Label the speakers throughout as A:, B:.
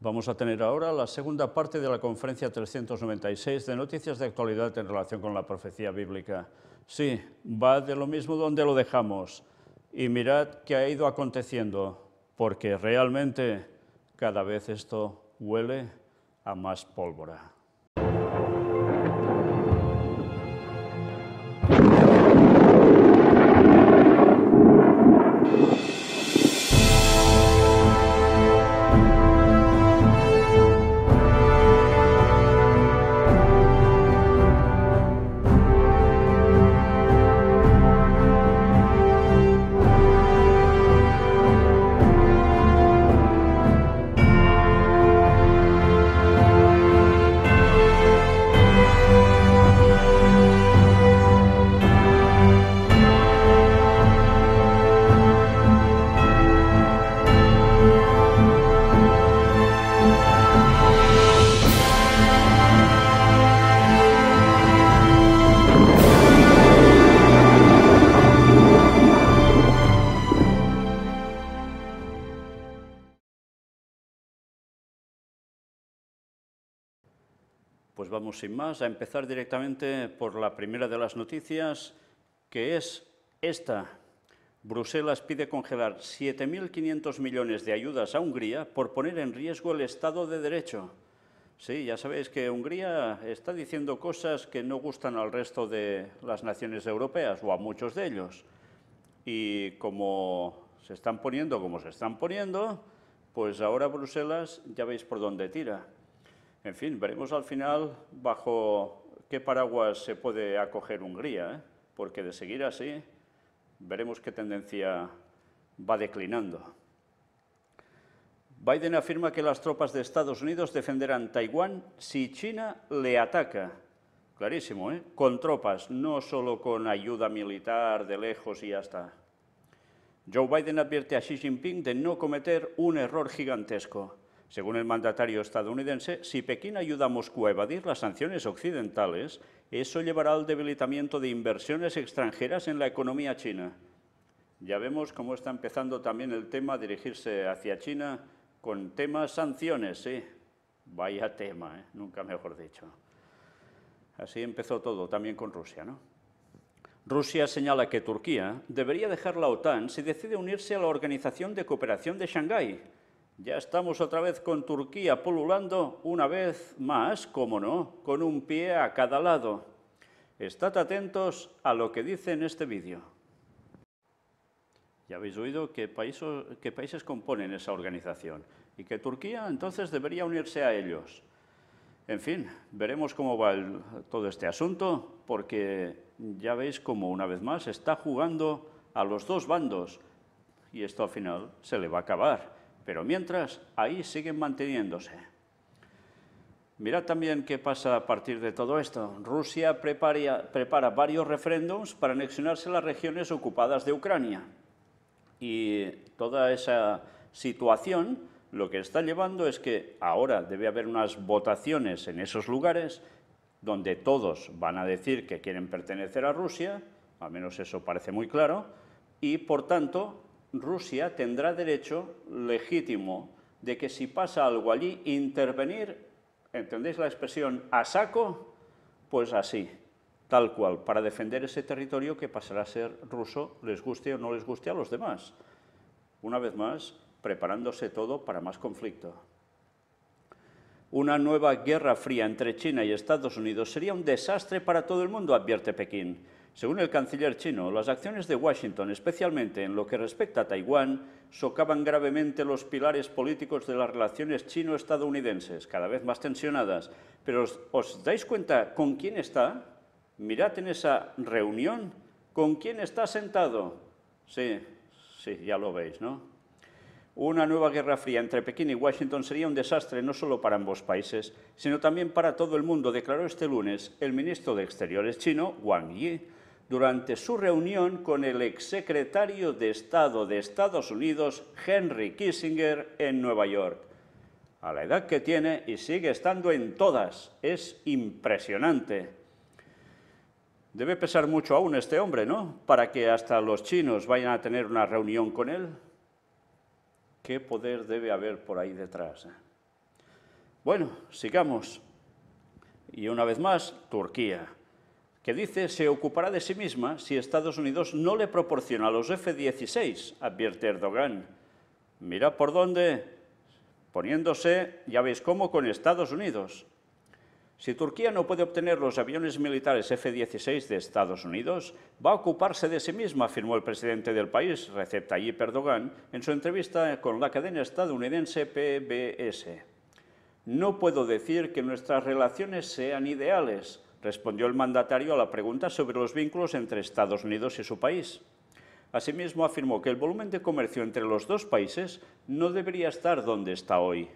A: Vamos a tener ahora la segunda parte de la conferencia 396 de noticias de actualidad en relación con la profecía bíblica. Sí, va de lo mismo donde lo dejamos y mirad qué ha ido aconteciendo, porque realmente cada vez esto huele a más pólvora. vamos sin más a empezar directamente por la primera de las noticias, que es esta. Bruselas pide congelar 7.500 millones de ayudas a Hungría por poner en riesgo el Estado de Derecho. Sí, ya sabéis que Hungría está diciendo cosas que no gustan al resto de las naciones europeas o a muchos de ellos. Y como se están poniendo como se están poniendo, pues ahora Bruselas ya veis por dónde tira. En fin, veremos al final bajo qué paraguas se puede acoger Hungría, ¿eh? porque de seguir así veremos qué tendencia va declinando. Biden afirma que las tropas de Estados Unidos defenderán Taiwán si China le ataca. Clarísimo, ¿eh? con tropas, no solo con ayuda militar de lejos y hasta. Joe Biden advierte a Xi Jinping de no cometer un error gigantesco. Según el mandatario estadounidense, si Pekín ayuda a Moscú a evadir las sanciones occidentales, eso llevará al debilitamiento de inversiones extranjeras en la economía china. Ya vemos cómo está empezando también el tema a dirigirse hacia China con temas sanciones, ¿sí? ¿eh? Vaya tema, ¿eh? nunca mejor dicho. Así empezó todo, también con Rusia, ¿no? Rusia señala que Turquía debería dejar la OTAN si decide unirse a la Organización de Cooperación de Shanghái, ya estamos otra vez con Turquía pululando, una vez más, como no, con un pie a cada lado. Estad atentos a lo que dice en este vídeo. Ya habéis oído qué países componen esa organización y que Turquía entonces debería unirse a ellos. En fin, veremos cómo va todo este asunto, porque ya veis cómo una vez más está jugando a los dos bandos y esto al final se le va a acabar pero mientras ahí siguen manteniéndose. Mirad también qué pasa a partir de todo esto. Rusia prepara, varios referéndums para anexionarse las regiones ocupadas de Ucrania. Y toda esa situación lo que está llevando es que ahora debe haber unas votaciones en esos lugares donde todos van a decir que quieren pertenecer a Rusia, al menos eso parece muy claro, y por tanto Rusia tendrá derecho legítimo de que si pasa algo allí, intervenir, ¿entendéis la expresión a saco? Pues así, tal cual, para defender ese territorio que pasará a ser ruso, les guste o no les guste a los demás. Una vez más, preparándose todo para más conflicto. Una nueva guerra fría entre China y Estados Unidos sería un desastre para todo el mundo, advierte Pekín. Según el canciller chino, las acciones de Washington, especialmente en lo que respecta a Taiwán, socavan gravemente los pilares políticos de las relaciones chino-estadounidenses, cada vez más tensionadas. Pero os, dais cuenta con quién está? Mirad en esa reunión con quién está sentado. Sí, sí, ya lo veis, ¿no? Una nueva guerra fría entre Pekín y Washington sería un desastre no solo para ambos países, sino también para todo el mundo, declaró este lunes el ministro de Exteriores chino, Wang Yi durante su reunión con el exsecretario de Estado de Estados Unidos, Henry Kissinger, en Nueva York. A la edad que tiene y sigue estando en todas, es impresionante. Debe pesar mucho aún este hombre, ¿no? Para que hasta los chinos vayan a tener una reunión con él. ¿Qué poder debe haber por ahí detrás? Eh? Bueno, sigamos. Y una vez más, Turquía que dice se ocupará de sí misma si Estados Unidos no le proporciona los F-16, advierte Erdogan. Mira por dónde, poniéndose, ya veis cómo, con Estados Unidos. Si Turquía no puede obtener los aviones militares F-16 de Estados Unidos, va a ocuparse de sí misma, afirmó el presidente del país, Recep Tayyip Erdogan, en su entrevista con la cadena estadounidense PBS. No puedo decir que nuestras relaciones sean ideales, respondió el mandatario a la pregunta sobre los vínculos entre Estados Unidos y su país. Asimismo, afirmó que el volumen de comercio entre los dos países no debería estar donde está hoy.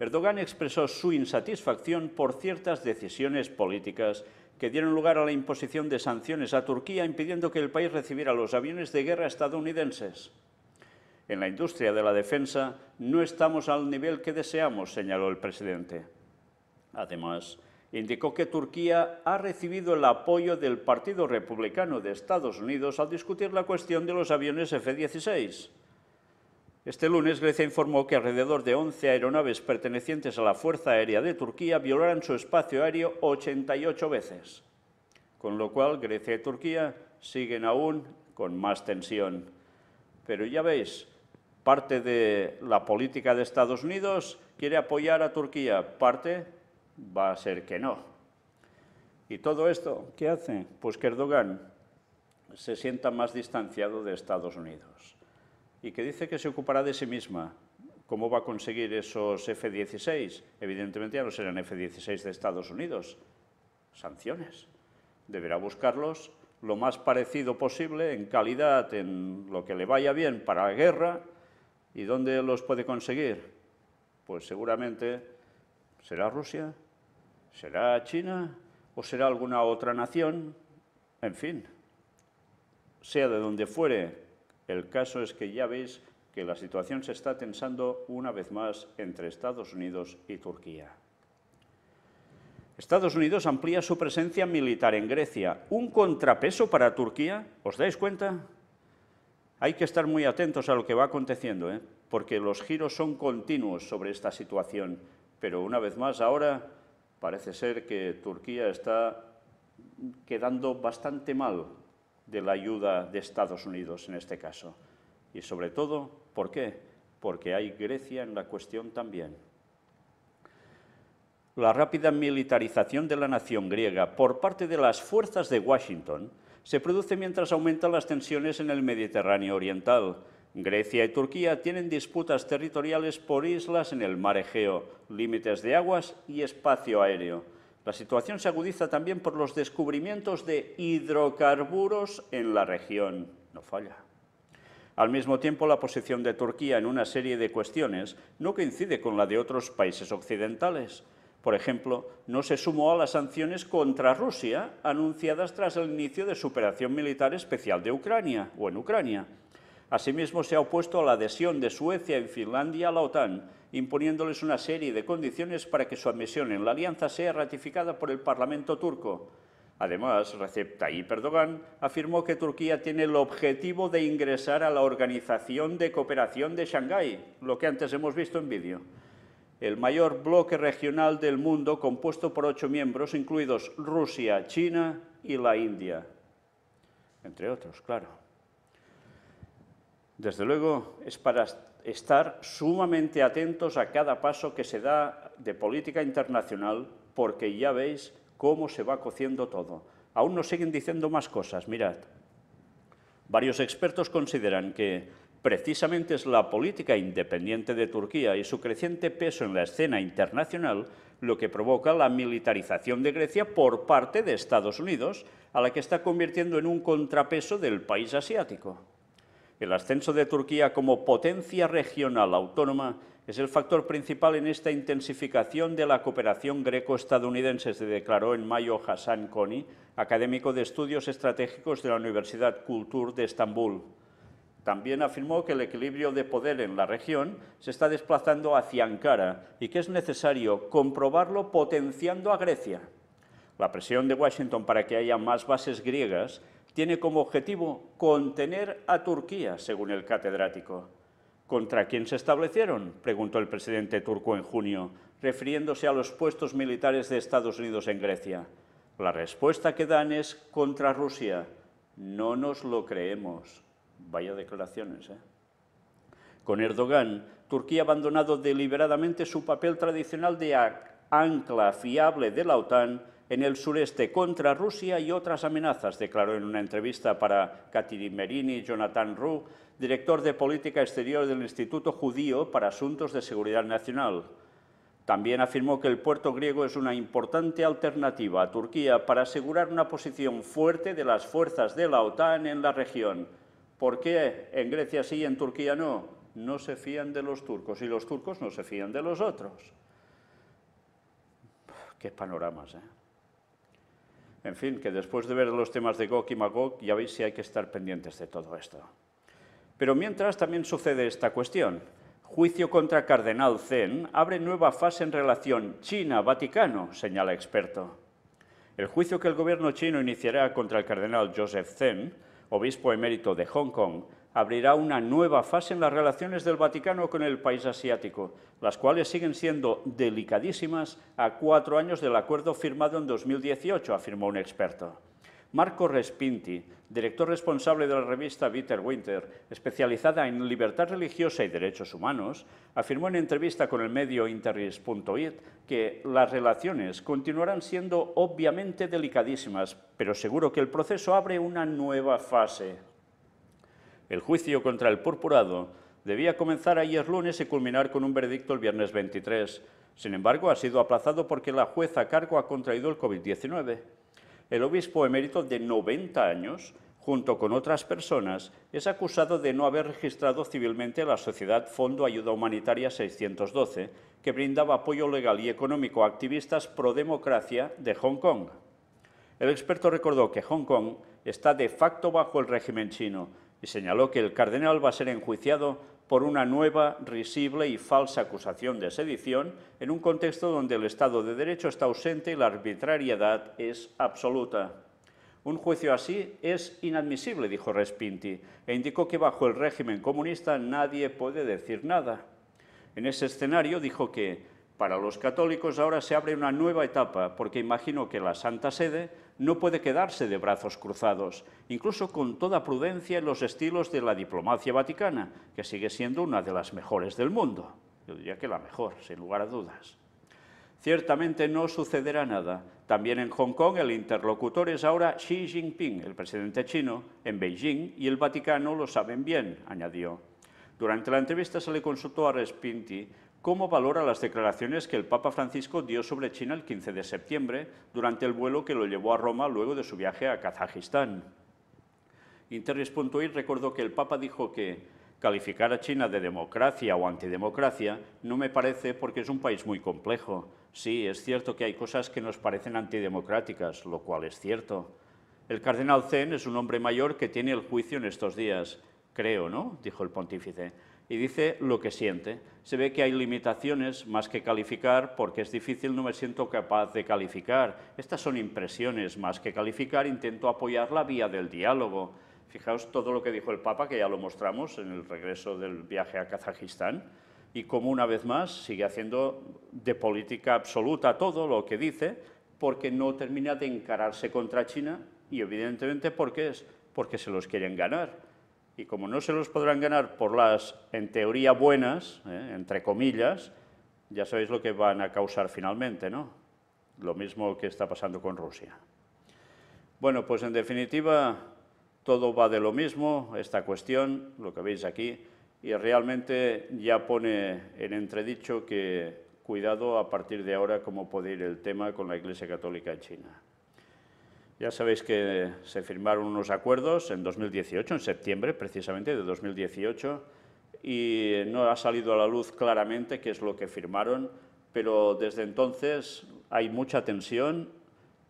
A: Erdogan expresó su insatisfacción por ciertas decisiones políticas que dieron lugar a la imposición de sanciones a Turquía impidiendo que el país recibiera los aviones de guerra estadounidenses. En la industria de la defensa no estamos al nivel que deseamos, señaló el presidente. Además, indicó que Turquía ha recibido el apoyo del Partido Republicano de Estados Unidos al discutir la cuestión de los aviones F-16. Este lunes, Grecia informó que alrededor de 11 aeronaves pertenecientes a la Fuerza Aérea de Turquía violaron su espacio aéreo 88 veces, con lo cual Grecia y Turquía siguen aún con más tensión. Pero ya veis, parte de la política de Estados Unidos quiere apoyar a Turquía, parte va a ser que no. ¿Y todo esto qué hace? Pues que Erdogan se sienta más distanciado de Estados Unidos y que dice que se ocupará de sí misma. ¿Cómo va a conseguir esos F-16? Evidentemente ya no serán F-16 de Estados Unidos. Sanciones. Deberá buscarlos lo más parecido posible en calidad, en lo que le vaya bien para la guerra. ¿Y dónde los puede conseguir? Pues seguramente será Rusia, ¿Será China o será alguna otra nación? En fin, sea de donde fuere, el caso es que ya veis que la situación se está tensando una vez más entre Estados Unidos y Turquía. Estados Unidos amplía su presencia militar en Grecia. ¿Un contrapeso para Turquía? ¿Os dais cuenta? Hay que estar muy atentos a lo que va aconteciendo, ¿eh? porque los giros son continuos sobre esta situación. Pero una vez más, ahora Parece ser que Turquía está quedando bastante mal de la ayuda de Estados Unidos en este caso. Y sobre todo, ¿por qué? Porque hay Grecia en la cuestión también. La rápida militarización de la nación griega por parte de las fuerzas de Washington se produce mientras aumentan las tensiones en el Mediterráneo Oriental, Grecia y Turquía tienen disputas territoriales por islas en el mar Egeo, límites de aguas y espacio aéreo. La situación se agudiza también por los descubrimientos de hidrocarburos en la región. No falla. Al mismo tiempo, la posición de Turquía en una serie de cuestiones no coincide con la de otros países occidentales. Por ejemplo, no se sumó a las sanciones contra Rusia anunciadas tras el inicio de su operación militar especial de Ucrania o en Ucrania Asimismo, se ha opuesto a la adhesión de Suecia y Finlandia a la OTAN, imponiéndoles una serie de condiciones para que su admisión en la alianza sea ratificada por el Parlamento turco. Además, Recep Tayyip Erdogan afirmó que Turquía tiene el objetivo de ingresar a la Organización de Cooperación de Shanghái, lo que antes hemos visto en vídeo. El mayor bloque regional del mundo compuesto por ocho miembros, incluidos Rusia, China y la India, entre otros, claro. Desde luego, es para estar sumamente atentos a cada paso que se da de política internacional, porque ya veis cómo se va cociendo todo. Aún nos siguen diciendo más cosas, mirad. Varios expertos consideran que precisamente es la política independiente de Turquía y su creciente peso en la escena internacional lo que provoca la militarización de Grecia por parte de Estados Unidos, a la que está convirtiendo en un contrapeso del país asiático. El ascenso de Turquía como potencia regional autónoma es el factor principal en esta intensificación de la cooperación greco-estadounidense, se declaró en mayo Hassan Koni, académico de estudios estratégicos de la Universidad Kultur de Estambul. También afirmó que el equilibrio de poder en la región se está desplazando hacia Ankara y que es necesario comprobarlo potenciando a Grecia. La presión de Washington para que haya más bases griegas tiene como objetivo contener a Turquía, según el catedrático. ¿Contra quién se establecieron? preguntó el presidente turco en junio, refiriéndose a los puestos militares de Estados Unidos en Grecia. La respuesta que dan es contra Rusia. No nos lo creemos. Vaya declaraciones, ¿eh? Con Erdogan, Turquía ha abandonado deliberadamente su papel tradicional de ancla fiable de la OTAN en el sureste contra Rusia y otras amenazas, declaró en una entrevista para Katy Merini Jonathan Rue, director de Política Exterior del Instituto Judío para Asuntos de Seguridad Nacional. También afirmó que el puerto griego es una importante alternativa a Turquía para asegurar una posición fuerte de las fuerzas de la OTAN en la región. ¿Por qué en Grecia sí y en Turquía no? No se fían de los turcos y los turcos no se fían de los otros. Qué panoramas, ¿eh? En fin, que después de ver los temas de Gok y Magog, ya veis si hay que estar pendientes de todo esto. Pero mientras también sucede esta cuestión. Juicio contra Cardenal Zen abre nueva fase en relación China-Vaticano, señala experto. El juicio que el gobierno chino iniciará contra el cardenal Joseph Zen, obispo emérito de Hong Kong, abrirá una nueva fase en las relaciones del Vaticano con el país asiático, las cuales siguen siendo delicadísimas a cuatro años del acuerdo firmado en 2018, afirmó un experto. Marco Respinti, director responsable de la revista Bitter Winter, especializada en libertad religiosa y derechos humanos, afirmó en entrevista con el medio Interris.it que las relaciones continuarán siendo obviamente delicadísimas, pero seguro que el proceso abre una nueva fase. El juicio contra el purpurado debía comenzar ayer lunes y culminar con un veredicto el viernes 23. Sin embargo, ha sido aplazado porque la jueza a cargo ha contraído el COVID-19. El obispo emérito de 90 años, junto con otras personas, es acusado de no haber registrado civilmente la sociedad Fondo Ayuda Humanitaria 612, que brindaba apoyo legal y económico a activistas pro democracia de Hong Kong. El experto recordó que Hong Kong está de facto bajo el régimen chino y señaló que el cardenal va a ser enjuiciado por una nueva, risible y falsa acusación de sedición en un contexto donde el Estado de Derecho está ausente y la arbitrariedad es absoluta. Un juicio así es inadmisible, dijo Respinti, e indicó que bajo el régimen comunista nadie puede decir nada. En ese escenario dijo que para los católicos ahora se abre una nueva etapa, porque imagino que la Santa Sede no puede quedarse de brazos cruzados, incluso con toda prudencia en los estilos de la diplomacia vaticana, que sigue siendo una de las mejores del mundo. Yo diría que la mejor, sin lugar a dudas. Ciertamente no sucederá nada. También en Hong Kong el interlocutor es ahora Xi Jinping, el presidente chino, en Beijing y el Vaticano lo saben bien, añadió. Durante la entrevista se le consultó a Respinti cómo valora las declaraciones que el Papa Francisco dio sobre China el 15 de septiembre durante el vuelo que lo llevó a Roma luego de su viaje a Kazajistán. Interes.it recordó que el Papa dijo que calificar a China de democracia o antidemocracia no me parece porque es un país muy complejo. Sí, es cierto que hay cosas que nos parecen antidemocráticas, lo cual es cierto. El cardenal Zen es un hombre mayor que tiene el juicio en estos días, creo, ¿no? dijo el pontífice y dice lo que siente. Se ve que hay limitaciones más que calificar porque es difícil, no me siento capaz de calificar. Estas son impresiones más que calificar, intento apoyar la vía del diálogo. Fijaos todo lo que dijo el Papa, que ya lo mostramos en el regreso del viaje a Kazajistán, y cómo una vez más sigue haciendo de política absoluta todo lo que dice, porque no termina de encararse contra China y evidentemente porque es porque se los quieren ganar y como no se los podrán ganar por las, en teoría, buenas, eh, entre comillas, ya sabéis lo que van a causar finalmente, ¿no? Lo mismo que está pasando con Rusia. Bueno, pues en definitiva, todo va de lo mismo, esta cuestión, lo que veis aquí, y realmente ya pone en entredicho que cuidado a partir de ahora cómo puede ir el tema con la Iglesia Católica en China. Ya sabéis que se firmaron unos acuerdos en 2018, en septiembre precisamente de 2018, y no ha salido a la luz claramente qué es lo que firmaron, pero desde entonces hay mucha tensión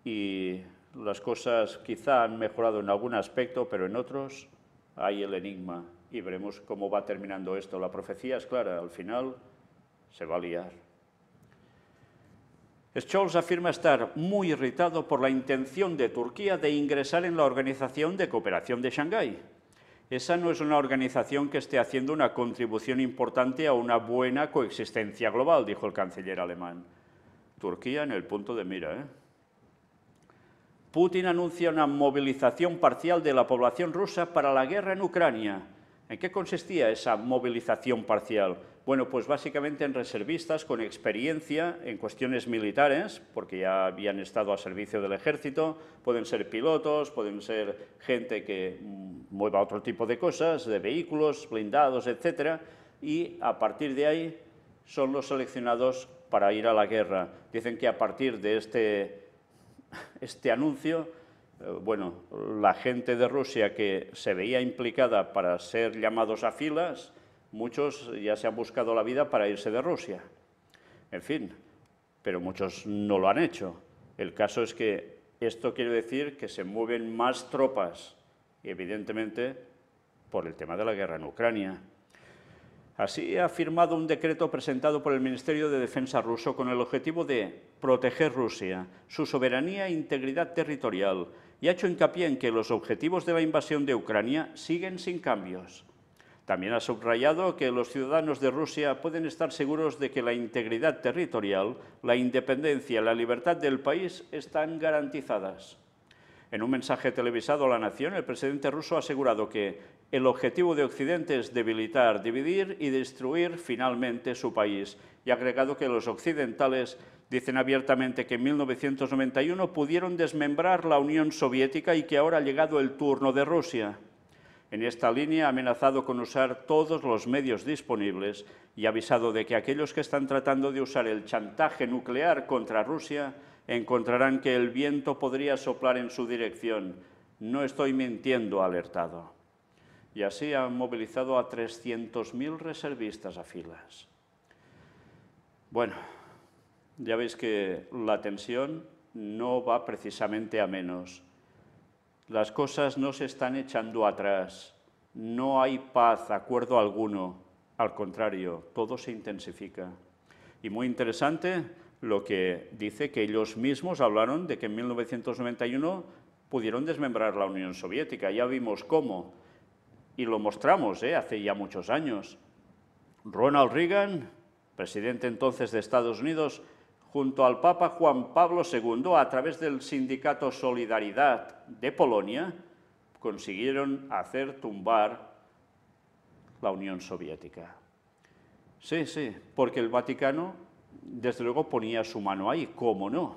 A: y las cosas quizá han mejorado en algún aspecto, pero en otros hay el enigma y veremos cómo va terminando esto. La profecía es clara, al final se va a liar. Scholz afirma estar muy irritado por la intención de Turquía de ingresar en la Organización de Cooperación de Shanghái. Esa no es una organización que esté haciendo una contribución importante a una buena coexistencia global, dijo el canciller alemán. Turquía en el punto de mira. ¿eh? Putin anuncia una movilización parcial de la población rusa para la guerra en Ucrania. ¿En qué consistía esa movilización parcial? Bueno, pues básicamente en reservistas con experiencia en cuestiones militares, porque ya habían estado a servicio del ejército, pueden ser pilotos, pueden ser gente que mm, mueva otro tipo de cosas, de vehículos, blindados, etc. y a partir de ahí son los seleccionados para ir a la guerra. Dicen que a partir de este, este anuncio, eh, bueno, la gente de Rusia que se veía implicada para ser llamados a filas, Muchos ya se han buscado la vida para irse de Rusia. En fin, pero muchos no lo han hecho. El caso es que esto quiere decir que se mueven más tropas, evidentemente, por el tema de la guerra en Ucrania. Así ha firmado un decreto presentado por el Ministerio de Defensa ruso con el objetivo de proteger Rusia, su soberanía e integridad territorial, y ha hecho hincapié en que los objetivos de la invasión de Ucrania siguen sin cambios. También ha subrayado que los ciudadanos de Rusia pueden estar seguros de que la integridad territorial, la independencia y la libertad del país están garantizadas. En un mensaje televisado a la nación, el presidente ruso ha asegurado que el objetivo de Occidente es debilitar, dividir y destruir finalmente su país y ha agregado que los occidentales dicen abiertamente que en 1991 pudieron desmembrar la Unión Soviética y que ahora ha llegado el turno de Rusia. En esta línea ha amenazado con usar todos los medios disponibles y ha avisado de que aquellos que están tratando de usar el chantaje nuclear contra Rusia encontrarán que el viento podría soplar en su dirección. No estoy mintiendo, alertado. Y así han movilizado a 300.000 reservistas a filas. Bueno, ya veis que la tensión no va precisamente a menos las cosas no se están echando atrás, no hay paz, acuerdo alguno, al contrario, todo se intensifica. Y muy interesante lo que dice que ellos mismos hablaron de que en 1991 pudieron desmembrar la Unión Soviética, ya vimos cómo, y lo mostramos ¿eh? hace ya muchos años. Ronald Reagan, presidente entonces de Estados Unidos, junto al Papa Juan Pablo II, a través del sindicato Solidaridad de Polonia, consiguieron hacer tumbar la Unión Soviética. Sí, sí, porque el Vaticano, desde luego, ponía su mano ahí, ¿cómo no?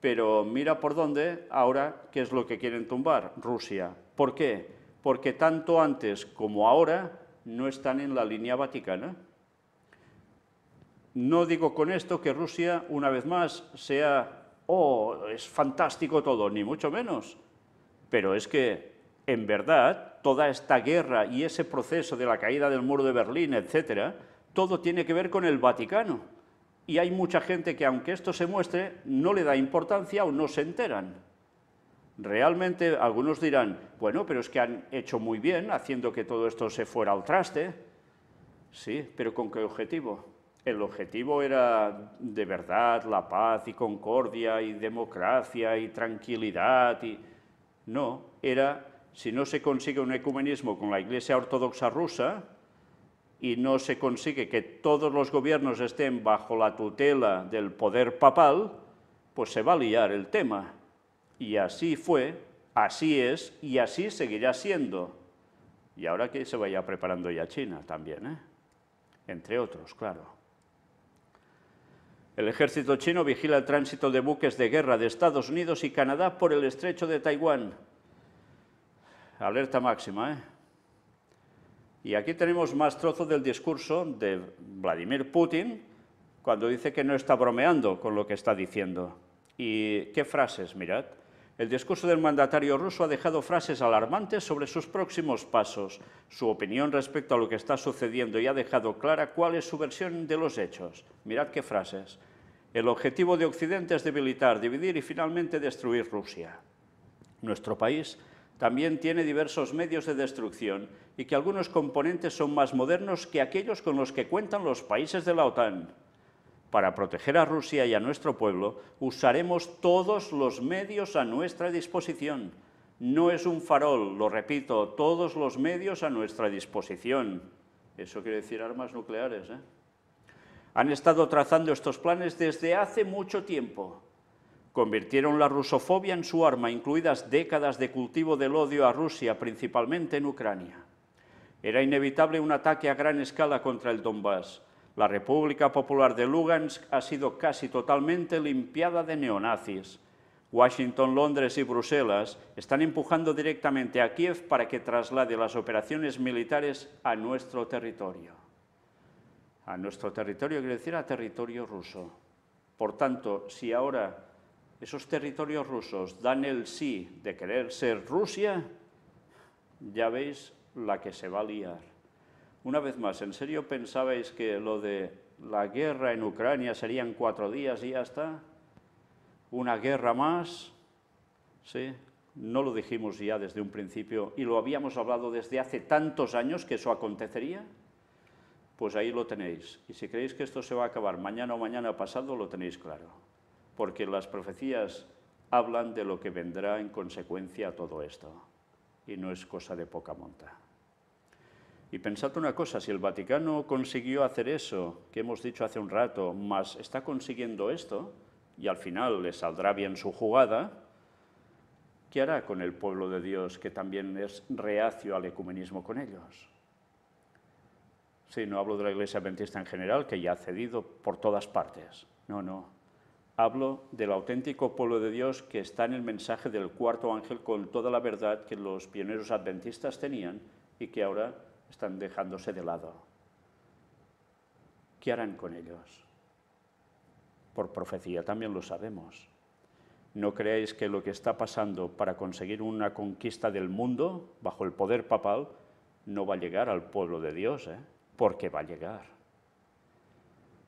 A: Pero mira por dónde ahora, ¿qué es lo que quieren tumbar? Rusia. ¿Por qué? Porque tanto antes como ahora no están en la línea vaticana. No digo con esto que Rusia, una vez más, sea, oh, es fantástico todo, ni mucho menos. Pero es que, en verdad, toda esta guerra y ese proceso de la caída del muro de Berlín, etcétera, todo tiene que ver con el Vaticano. Y hay mucha gente que, aunque esto se muestre, no le da importancia o no se enteran. Realmente algunos dirán, bueno, pero es que han hecho muy bien haciendo que todo esto se fuera al traste. Sí, pero ¿con qué objetivo? el objetivo era de verdad la paz y concordia y democracia y tranquilidad. Y... No, era si no se consigue un ecumenismo con la Iglesia Ortodoxa rusa y no se consigue que todos los gobiernos estén bajo la tutela del poder papal, pues se va a liar el tema. Y así fue, así es y así seguirá siendo. Y ahora que se vaya preparando ya China también, ¿eh? entre otros, claro. El ejército chino vigila el tránsito de buques de guerra de Estados Unidos y Canadá por el estrecho de Taiwán. Alerta máxima, ¿eh? Y aquí tenemos más trozo del discurso de Vladimir Putin cuando dice que no está bromeando con lo que está diciendo. ¿Y qué frases? Mirad. El discurso del mandatario ruso ha dejado frases alarmantes sobre sus próximos pasos, su opinión respecto a lo que está sucediendo y ha dejado clara cuál es su versión de los hechos. Mirad qué frases. El objetivo de Occidente es debilitar, dividir y finalmente destruir Rusia. Nuestro país también tiene diversos medios de destrucción y que algunos componentes son más modernos que aquellos con los que cuentan los países de la OTAN. Para proteger a Rusia y a nuestro pueblo, usaremos todos los medios a nuestra disposición. No es un farol, lo repito, todos los medios a nuestra disposición. Eso quiere decir armas nucleares, ¿eh? han estado trazando estos planes desde hace mucho tiempo. Convirtieron la rusofobia en su arma, incluidas décadas de cultivo del odio a Rusia, principalmente en Ucrania. Era inevitable un ataque a gran escala contra el Donbass. La República Popular de Lugansk ha sido casi totalmente limpiada de neonazis. Washington, Londres y Bruselas están empujando directamente a Kiev para que traslade las operaciones militares a nuestro territorio a nuestro territorio, quiero decir a territorio ruso. Por tanto, si ahora esos territorios rusos dan el sí de querer ser Rusia, ya veis la que se va a liar. Una vez más, ¿en serio pensabais que lo de la guerra en Ucrania serían cuatro días y ya está? ¿Una guerra más? Sí, no lo dijimos ya desde un principio y lo habíamos hablado desde hace tantos años que eso acontecería pues ahí lo tenéis. Y si creéis que esto se va a acabar mañana o mañana pasado, lo tenéis claro. Porque las profecías hablan de lo que vendrá en consecuencia a todo esto. Y no es cosa de poca monta. Y pensad una cosa, si el Vaticano consiguió hacer eso, que hemos dicho hace un rato, más está consiguiendo esto, y al final le saldrá bien su jugada, ¿qué hará con el pueblo de Dios que también es reacio al ecumenismo con ellos? Sí, no hablo de la Iglesia Adventista en general, que ya ha cedido por todas partes. No, no. Hablo del auténtico pueblo de Dios que está en el mensaje del cuarto ángel con toda la verdad que los pioneros adventistas tenían y que ahora están dejándose de lado. ¿Qué harán con ellos? Por profecía también lo sabemos. No creáis que lo que está pasando para conseguir una conquista del mundo bajo el poder papal no va a llegar al pueblo de Dios. ¿eh? porque va a llegar.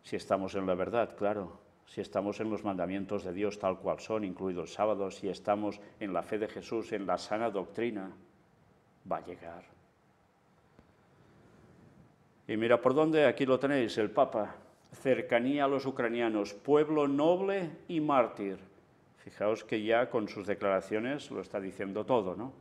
A: Si estamos en la verdad, claro, si estamos en los mandamientos de Dios tal cual son, incluido el sábado, si estamos en la fe de Jesús, en la sana doctrina, va a llegar. Y mira por dónde, aquí lo tenéis, el Papa, cercanía a los ucranianos, pueblo noble y mártir. Fijaos que ya con sus declaraciones lo está diciendo todo, ¿no?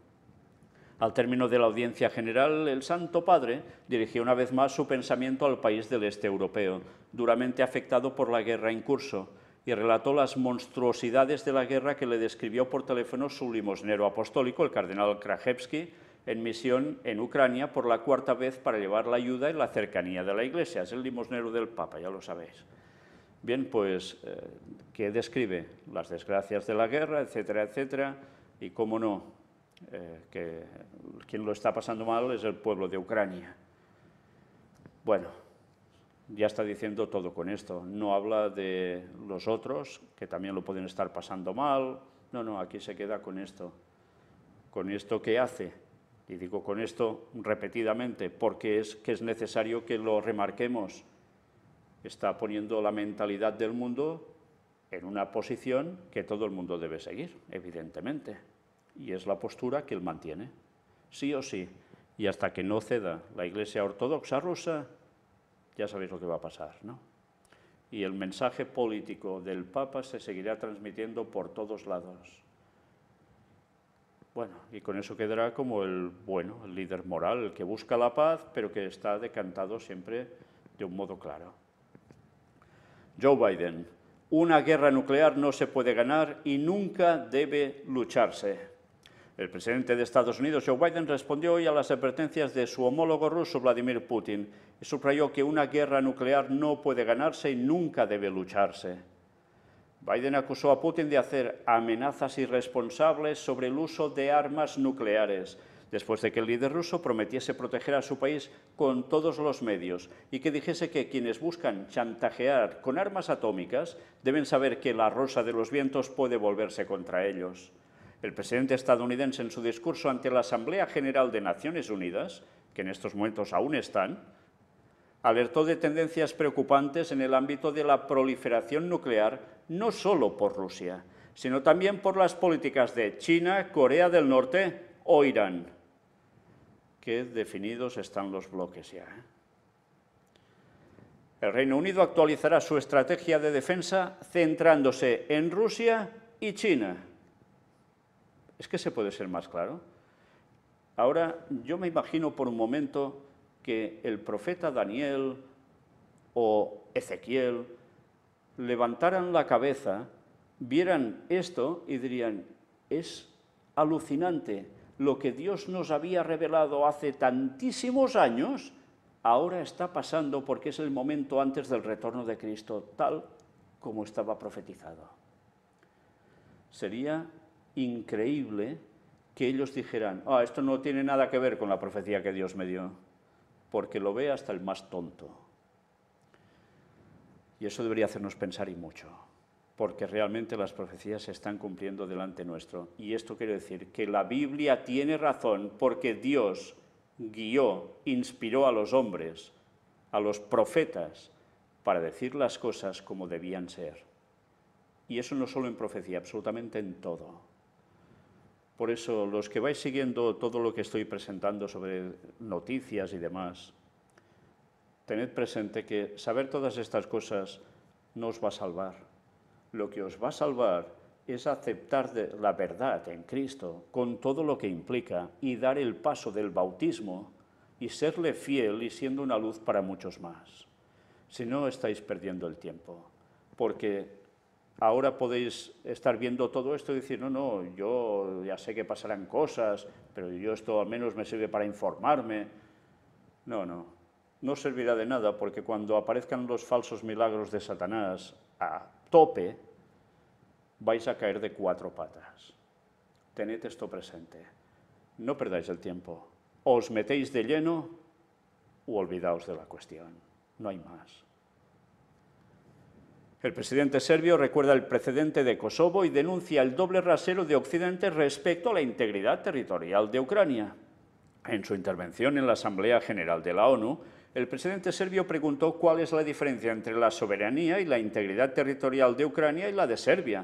A: Al término de la audiencia general, el Santo Padre dirigió una vez más su pensamiento al país del este europeo, duramente afectado por la guerra en curso, y relató las monstruosidades de la guerra que le describió por teléfono su limosnero apostólico, el cardenal Krajewski, en misión en Ucrania por la cuarta vez para llevar la ayuda y la cercanía de la Iglesia. Es el limosnero del Papa, ya lo sabéis. Bien, pues, eh, ¿qué describe? Las desgracias de la guerra, etcétera, etcétera, y cómo no, eh, que quien lo está pasando mal es el pueblo de Ucrania. Bueno, ya está diciendo todo con esto. No habla de los otros, que también lo pueden estar pasando mal. No, no, aquí se queda con esto. ¿Con esto qué hace? Y digo con esto repetidamente, porque es que es necesario que lo remarquemos. Está poniendo la mentalidad del mundo en una posición que todo el mundo debe seguir, evidentemente y es la postura que él mantiene, sí o sí. Y hasta que no ceda la Iglesia Ortodoxa rusa, ya sabéis lo que va a pasar, ¿no? Y el mensaje político del Papa se seguirá transmitiendo por todos lados. Bueno, y con eso quedará como el bueno, el líder moral, el que busca la paz, pero que está decantado siempre de un modo claro. Joe Biden, una guerra nuclear no se puede ganar y nunca debe lucharse. El presidente de Estados Unidos, Joe Biden, respondió hoy a las advertencias de su homólogo ruso, Vladimir Putin, y subrayó que una guerra nuclear no puede ganarse y nunca debe lucharse. Biden acusó a Putin de hacer amenazas irresponsables sobre el uso de armas nucleares, después de que el líder ruso prometiese proteger a su país con todos los medios y que dijese que quienes buscan chantajear con armas atómicas deben saber que la rosa de los vientos puede volverse contra ellos. El presidente estadounidense en su discurso ante la Asamblea General de Naciones Unidas, que en estos momentos aún están, alertó de tendencias preocupantes en el ámbito de la proliferación nuclear, no solo por Rusia, sino también por las políticas de China, Corea del Norte o Irán. Qué definidos están los bloques ya. ¿eh? El Reino Unido actualizará su estrategia de defensa centrándose en Rusia y China es que se puede ser más claro. Ahora, yo me imagino por un momento que el profeta Daniel o Ezequiel levantaran la cabeza, vieran esto y dirían, es alucinante, lo que Dios nos había revelado hace tantísimos años, ahora está pasando porque es el momento antes del retorno de Cristo, tal como estaba profetizado. Sería increíble que ellos dijeran, ah, esto no tiene nada que ver con la profecía que Dios me dio, porque lo ve hasta el más tonto. Y eso debería hacernos pensar y mucho, porque realmente las profecías se están cumpliendo delante nuestro. Y esto quiere decir que la Biblia tiene razón porque Dios guió, inspiró a los hombres, a los profetas, para decir las cosas como debían ser. Y eso no solo en profecía, absolutamente en todo. Por eso, los que vais siguiendo todo lo que estoy presentando sobre noticias y demás, tened presente que saber todas estas cosas no os va a salvar. Lo que os va a salvar es aceptar la verdad en Cristo con todo lo que implica y dar el paso del bautismo y serle fiel y siendo una luz para muchos más. Si no, estáis perdiendo el tiempo, porque Ahora podéis estar viendo todo esto y decir, no, no, yo ya sé que pasarán cosas, pero yo esto al menos me sirve para informarme. No, no, no servirá de nada porque cuando aparezcan los falsos milagros de Satanás a tope, vais a caer de cuatro patas. Tened esto presente. No perdáis el tiempo. Os metéis de lleno o olvidaos de la cuestión. No hay más. El presidente serbio recuerda el precedente de Kosovo y denuncia el doble rasero de Occidente respecto a la integridad territorial de Ucrania. En su intervención en la Asamblea General de la ONU, el presidente serbio preguntó cuál es la diferencia entre la soberanía y la integridad territorial de Ucrania y la de Serbia.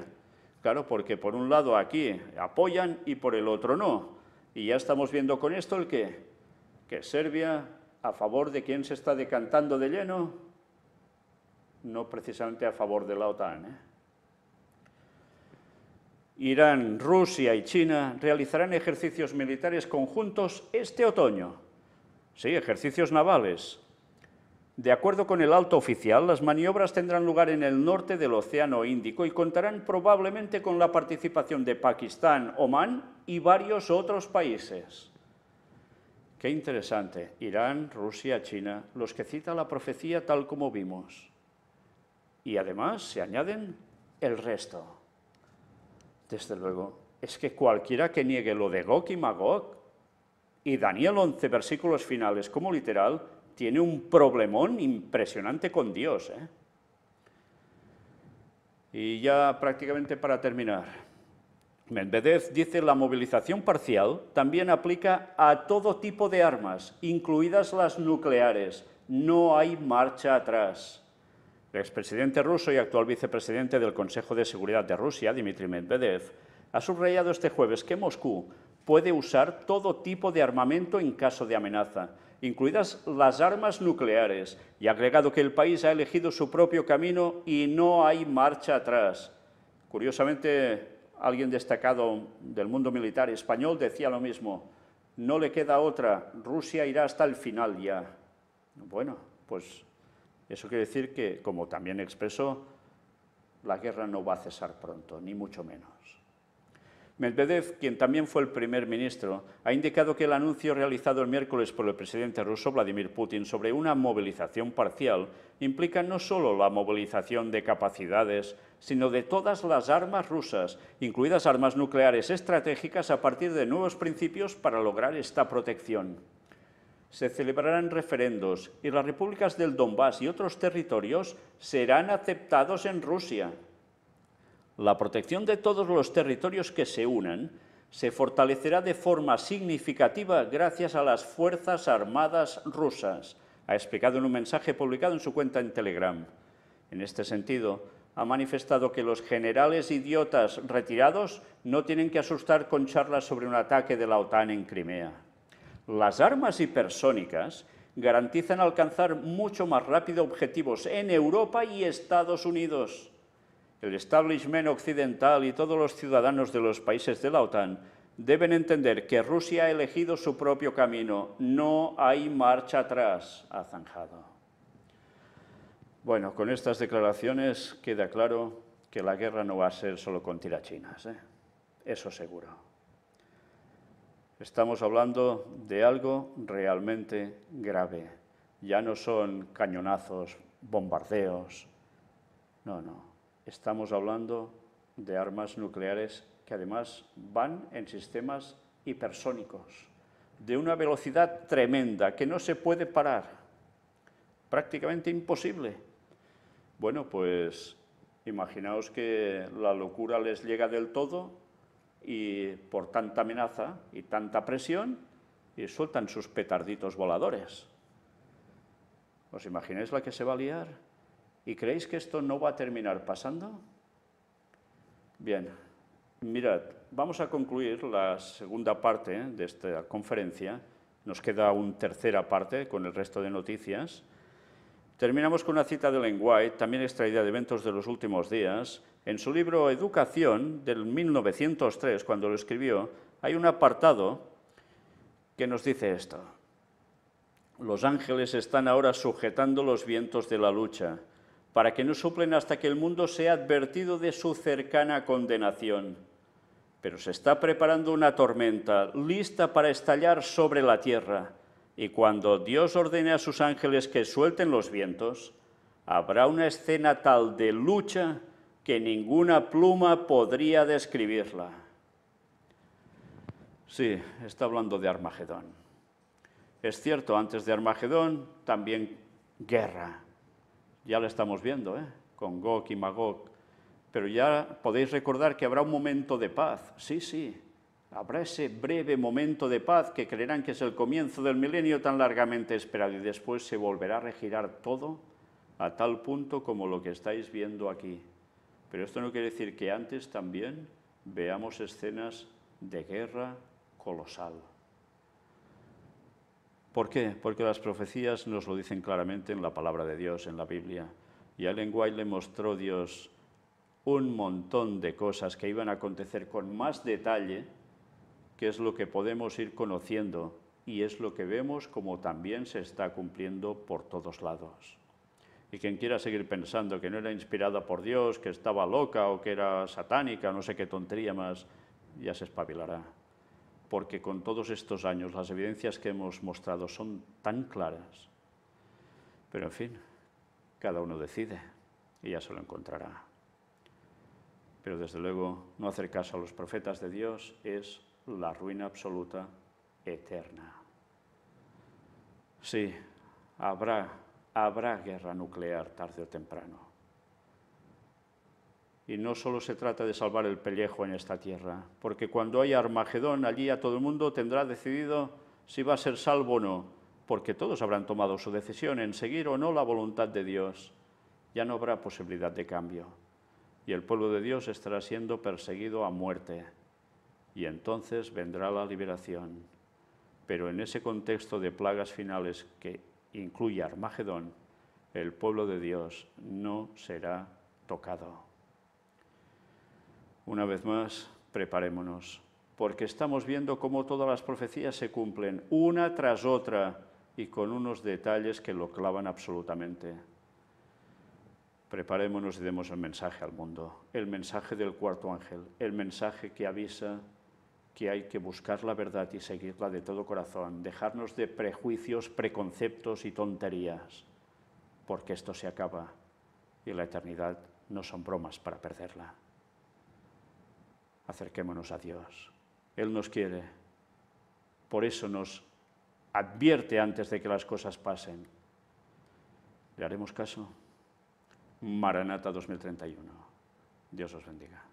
A: Claro, porque por un lado aquí apoyan y por el otro no. Y ya estamos viendo con esto el que, que Serbia a favor de quién se está decantando de lleno, no precisamente a favor de la OTAN. ¿eh? Irán, Rusia y China realizarán ejercicios militares conjuntos este otoño. Sí, ejercicios navales. De acuerdo con el alto oficial, las maniobras tendrán lugar en el norte del Océano Índico y contarán probablemente con la participación de Pakistán, Omán y varios otros países. Qué interesante. Irán, Rusia, China, los que cita la profecía tal como vimos. Y además se añaden el resto. Desde luego, es que cualquiera que niegue lo de Gok y Magog y Daniel 11, versículos finales como literal, tiene un problemón impresionante con Dios. ¿eh? Y ya prácticamente para terminar, Medvedev dice la movilización parcial también aplica a todo tipo de armas, incluidas las nucleares. No hay marcha atrás. El expresidente ruso y actual vicepresidente del Consejo de Seguridad de Rusia, Dmitry Medvedev, ha subrayado este jueves que Moscú puede usar todo tipo de armamento en caso de amenaza, incluidas las armas nucleares, y ha agregado que el país ha elegido su propio camino y no hay marcha atrás. Curiosamente, alguien destacado del mundo militar español decía lo mismo, no le queda otra, Rusia irá hasta el final ya. Bueno, pues eso quiere decir que, como también expresó, la guerra no va a cesar pronto, ni mucho menos. Medvedev, quien también fue el primer ministro, ha indicado que el anuncio realizado el miércoles por el presidente ruso Vladimir Putin sobre una movilización parcial implica no solo la movilización de capacidades, sino de todas las armas rusas, incluidas armas nucleares estratégicas, a partir de nuevos principios para lograr esta protección se celebrarán referendos y las repúblicas del Donbass y otros territorios serán aceptados en Rusia. La protección de todos los territorios que se unan se fortalecerá de forma significativa gracias a las Fuerzas Armadas rusas, ha explicado en un mensaje publicado en su cuenta en Telegram. En este sentido, ha manifestado que los generales idiotas retirados no tienen que asustar con charlas sobre un ataque de la OTAN en Crimea. Las armas hipersónicas garantizan alcanzar mucho más rápido objetivos en Europa y Estados Unidos. El establishment occidental y todos los ciudadanos de los países de la OTAN deben entender que Rusia ha elegido su propio camino. No hay marcha atrás, ha zanjado. Bueno, con estas declaraciones queda claro que la guerra no va a ser solo con tirachinas, ¿eh? eso seguro. Estamos hablando de algo realmente grave. Ya no son cañonazos, bombardeos. No, no. Estamos hablando de armas nucleares que además van en sistemas hipersónicos, de una velocidad tremenda que no se puede parar, prácticamente imposible. Bueno, pues imaginaos que la locura les llega del todo y por tanta amenaza y tanta presión y sueltan sus petarditos voladores. ¿Os imagináis la que se va a liar? ¿Y creéis que esto no va a terminar pasando? Bien, mirad, vamos a concluir la segunda parte ¿eh? de esta conferencia. Nos queda una tercera parte con el resto de noticias. Terminamos con una cita de Lenguay, también extraída de eventos de los últimos días, en su libro Educación del 1903, cuando lo escribió, hay un apartado que nos dice esto. Los ángeles están ahora sujetando los vientos de la lucha para que no suplen hasta que el mundo sea advertido de su cercana condenación. Pero se está preparando una tormenta lista para estallar sobre la tierra, y cuando Dios ordene a sus ángeles que suelten los vientos, habrá una escena tal de lucha que ninguna pluma podría describirla. Sí, está hablando de Armagedón. Es cierto, antes de Armagedón también guerra. Ya la estamos viendo, ¿eh? con Gog y Magog. Pero ya podéis recordar que habrá un momento de paz. Sí, sí, habrá ese breve momento de paz que creerán que es el comienzo del milenio tan largamente esperado y después se volverá a regirar todo a tal punto como lo que estáis viendo aquí. Pero esto no quiere decir que antes también veamos escenas de guerra colosal. ¿Por qué? Porque las profecías nos lo dicen claramente en la palabra de Dios, en la Biblia. Y a Ellen le mostró Dios un montón de cosas que iban a acontecer con más detalle, que es lo que podemos ir conociendo y es lo que vemos como también se está cumpliendo por todos lados. Y quien quiera seguir pensando que no era inspirada por Dios, que estaba loca o que era satánica, no sé qué tontería más, ya se espabilará. Porque con todos estos años las evidencias que hemos mostrado son tan claras. Pero en fin, cada uno decide y ya se lo encontrará. Pero desde luego no hacer caso a los profetas de Dios es la ruina absoluta eterna. Sí, habrá habrá guerra nuclear tarde o temprano. Y no solo se trata de salvar el pellejo en esta tierra, porque cuando haya Armagedón allí a todo el mundo tendrá decidido si va a ser salvo o no, porque todos habrán tomado su decisión en seguir o no la voluntad de Dios. Ya no habrá posibilidad de cambio. Y el pueblo de Dios estará siendo perseguido a muerte. Y entonces vendrá la liberación. Pero en ese contexto de plagas finales que incluye Armagedón, el pueblo de Dios no será tocado. Una vez más, preparémonos, porque estamos viendo cómo todas las profecías se cumplen una tras otra y con unos detalles que lo clavan absolutamente. Preparémonos y demos el mensaje al mundo, el mensaje del cuarto ángel, el mensaje que avisa que hay que buscar la verdad y seguirla de todo corazón, dejarnos de prejuicios, preconceptos y tonterías, porque esto se acaba y la eternidad no son bromas para perderla. Acerquémonos a Dios. Él nos quiere. Por eso nos advierte antes de que las cosas pasen. ¿Le haremos caso? Maranata 2031. Dios os bendiga.